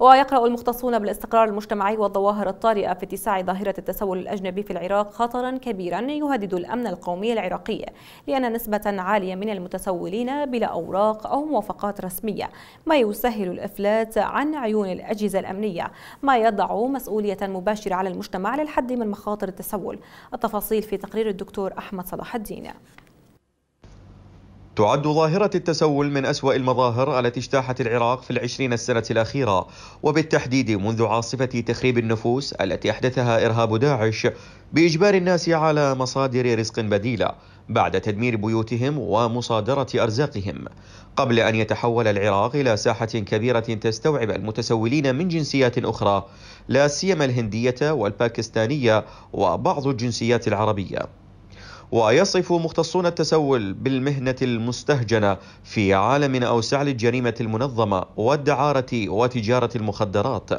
ويقرأ المختصون بالاستقرار المجتمعي والظواهر الطارئة في اتساع ظاهرة التسول الأجنبي في العراق خطرا كبيرا يهدد الأمن القومي العراقي لأن نسبة عالية من المتسولين بلا أوراق أو موافقات رسمية ما يسهل الإفلات عن عيون الأجهزة الأمنية ما يضع مسؤولية مباشرة على المجتمع للحد من مخاطر التسول التفاصيل في تقرير الدكتور أحمد صلاح الدين تعد ظاهرة التسول من أسوأ المظاهر التي اجتاحت العراق في العشرين السنة الأخيرة وبالتحديد منذ عاصفة تخريب النفوس التي أحدثها إرهاب داعش بإجبار الناس على مصادر رزق بديلة بعد تدمير بيوتهم ومصادرة أرزاقهم قبل أن يتحول العراق إلى ساحة كبيرة تستوعب المتسولين من جنسيات أخرى لا سيما الهندية والباكستانية وبعض الجنسيات العربية ويصف مختصون التسول بالمهنة المستهجنة في عالم أوسع للجريمة المنظمة والدعارة وتجارة المخدرات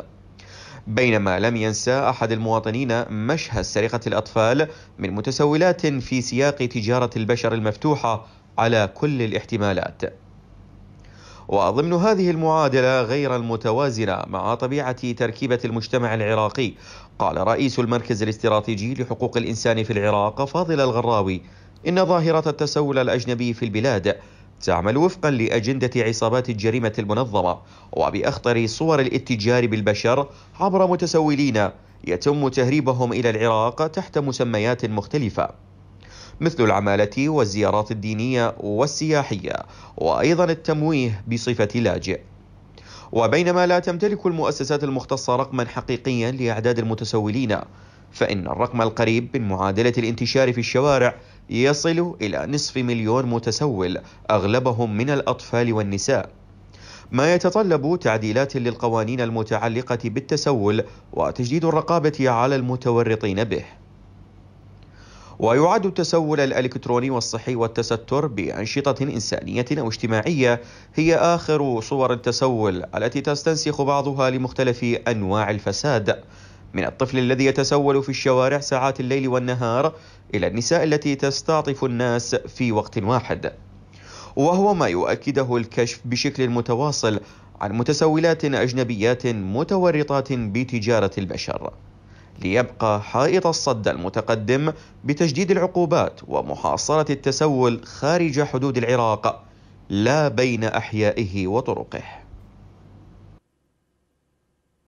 بينما لم ينسى أحد المواطنين مشهد سرقة الأطفال من متسولات في سياق تجارة البشر المفتوحة على كل الاحتمالات وضمن هذه المعادلة غير المتوازنة مع طبيعة تركيبة المجتمع العراقي قال رئيس المركز الاستراتيجي لحقوق الإنسان في العراق فاضل الغراوي إن ظاهرة التسول الأجنبي في البلاد تعمل وفقا لأجندة عصابات الجريمة المنظمة وبأخطر صور الاتجار بالبشر عبر متسولين يتم تهريبهم إلى العراق تحت مسميات مختلفة مثل العمالة والزيارات الدينية والسياحية وأيضا التمويه بصفة لاجئ وبينما لا تمتلك المؤسسات المختصة رقما حقيقيا لأعداد المتسولين فإن الرقم القريب من معادلة الانتشار في الشوارع يصل إلى نصف مليون متسول أغلبهم من الأطفال والنساء ما يتطلب تعديلات للقوانين المتعلقة بالتسول وتجديد الرقابة على المتورطين به ويعد التسول الإلكتروني والصحي والتستر بأنشطة إنسانية أو اجتماعية هي آخر صور التسول التي تستنسخ بعضها لمختلف أنواع الفساد من الطفل الذي يتسول في الشوارع ساعات الليل والنهار إلى النساء التي تستعطف الناس في وقت واحد وهو ما يؤكده الكشف بشكل متواصل عن متسولات أجنبيات متورطات بتجارة البشر ليبقى حائط الصد المتقدم بتجديد العقوبات ومحاصرة التسول خارج حدود العراق لا بين أحيائه وطرقه